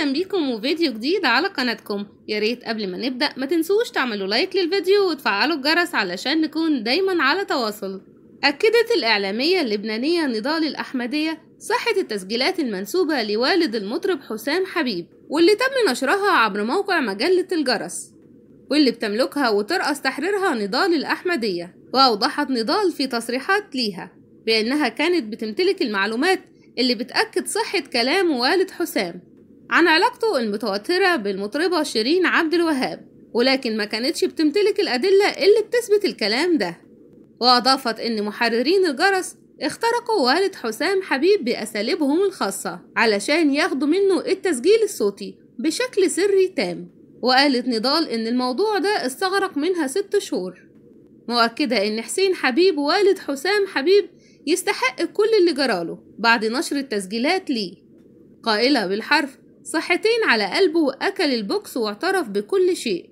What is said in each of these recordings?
اهلا بيكم وفيديو جديد على قناتكم يا ريت قبل ما نبدا ما تنسوش تعملوا لايك للفيديو وتفعلوا الجرس علشان نكون دايما على تواصل اكدت الاعلاميه اللبنانيه نضال الاحمديه صحه التسجيلات المنسوبه لوالد المطرب حسام حبيب واللي تم نشرها عبر موقع مجله الجرس واللي بتملكها وترأس تحريرها نضال الاحمديه واوضحت نضال في تصريحات ليها بانها كانت بتمتلك المعلومات اللي بتأكد صحة كلام والد حسام عن علاقته المتوترة بالمطربة شيرين عبد الوهاب ولكن ما كانتش بتمتلك الأدلة اللي بتثبت الكلام ده وأضافت إن محررين الجرس اخترقوا والد حسام حبيب بأساليبهم الخاصة علشان ياخدوا منه التسجيل الصوتي بشكل سري تام وقالت نضال إن الموضوع ده استغرق منها ست شهور مؤكدة إن حسين حبيب والد حسام حبيب يستحق كل اللي جراله بعد نشر التسجيلات ليه قائلة بالحرف صحتين على قلبه وأكل البوكس واعترف بكل شيء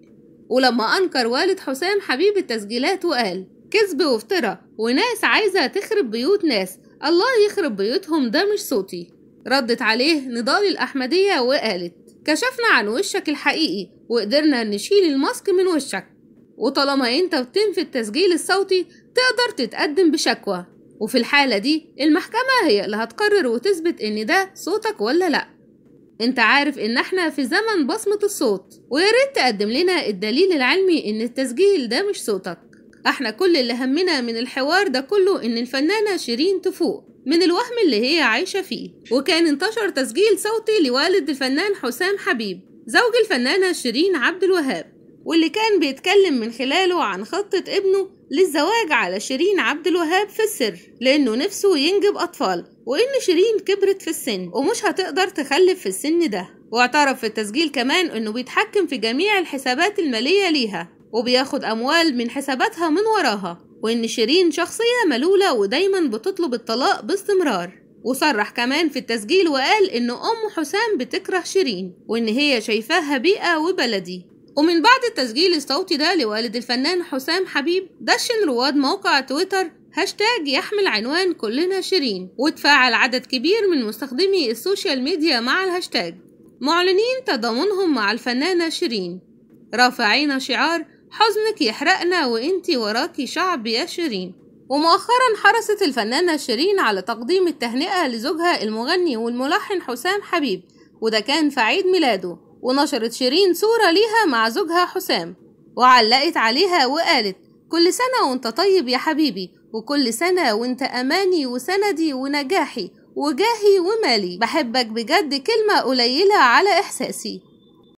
ولما أنكر والد حسام حبيب التسجيلات وقال كذب وافترى وناس عايزة تخرب بيوت ناس الله يخرب بيوتهم ده مش صوتي ردت عليه نضال الأحمدية وقالت كشفنا عن وشك الحقيقي وقدرنا نشيل الماسك من وشك وطالما انت بتنفي التسجيل الصوتي تقدر تتقدم بشكوى وفي الحالة دي المحكمة هي اللي هتقرر وتثبت ان ده صوتك ولا لأ انت عارف ان احنا في زمن بصمة الصوت وياريت تقدم لنا الدليل العلمي ان التسجيل ده مش صوتك احنا كل اللي همنا من الحوار ده كله ان الفنانة شيرين تفوق من الوهم اللي هي عايشة فيه وكان انتشر تسجيل صوتي لوالد الفنان حسام حبيب زوج الفنانة شيرين عبد الوهاب واللي كان بيتكلم من خلاله عن خطة ابنه للزواج على شيرين عبد الوهاب في السر لأنه نفسه ينجب أطفال وإن شيرين كبرت في السن ومش هتقدر تخلف في السن ده واعترف في التسجيل كمان إنه بيتحكم في جميع الحسابات المالية ليها وبياخد أموال من حساباتها من وراها وإن شيرين شخصية ملولة ودايما بتطلب الطلاق باستمرار وصرح كمان في التسجيل وقال إن أم حسام بتكره شيرين وإن هي شايفاها بيئة وبلدي ومن بعد التسجيل الصوتي ده لوالد الفنان حسام حبيب دشن رواد موقع تويتر هاشتاج يحمل عنوان كلنا شيرين وتفاعل عدد كبير من مستخدمي السوشيال ميديا مع الهاشتاج معلنين تضامنهم مع الفنانة شيرين رافعين شعار حزنك يحرقنا وانتي وراكي شعب يا شيرين ومؤخرا حرصت الفنانة شيرين على تقديم التهنئة لزوجها المغني والملحن حسام حبيب وده كان في عيد ميلاده ونشرت شيرين صورة ليها مع زوجها حسام وعلقت عليها وقالت كل سنة وانت طيب يا حبيبي وكل سنة وانت أماني وسندي ونجاحي وجاهي ومالي بحبك بجد كلمة قليلة على إحساسي